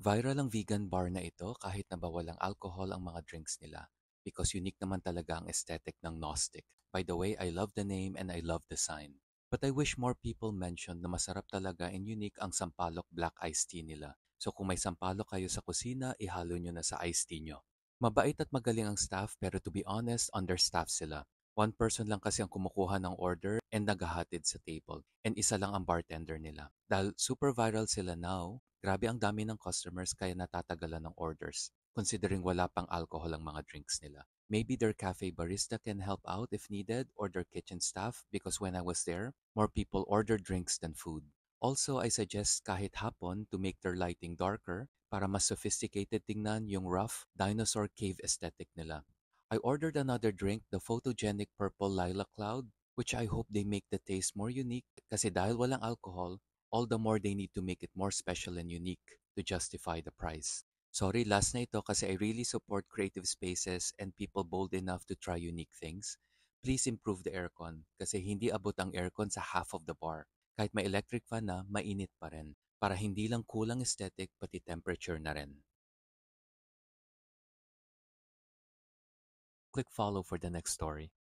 Viral ang vegan bar na ito kahit nabawal ang alcohol ang mga drinks nila because unique naman talaga ang aesthetic ng Gnostic. By the way, I love the name and I love the sign. But I wish more people mentioned na masarap talaga and unique ang Sampalok Black Iced Tea nila. So kung may Sampalok kayo sa kusina, ihalo nyo na sa iced tea nyo. Mabait at magaling ang staff pero to be honest, understaff sila. One person lang kasi ang kumukuha ng order and naghahatid sa table. And isa lang ang bartender nila. Dahil super viral sila now, Grabe ang dami ng customers kaya natatagalan ng orders considering wala pang alcohol ang mga drinks nila. Maybe their cafe barista can help out if needed or their kitchen staff because when I was there, more people ordered drinks than food. Also, I suggest kahit hapon to make their lighting darker para mas sophisticated tingnan yung rough dinosaur cave aesthetic nila. I ordered another drink, the photogenic purple lilac cloud, which I hope they make the taste more unique kasi dahil walang alcohol, all the more they need to make it more special and unique to justify the price. Sorry, last na ito kasi I really support creative spaces and people bold enough to try unique things. Please improve the aircon kasi hindi abot ang aircon sa half of the bar. Kahit may electric fan na, mainit pa rin. Para hindi lang kulang aesthetic pati temperature na rin. Click follow for the next story.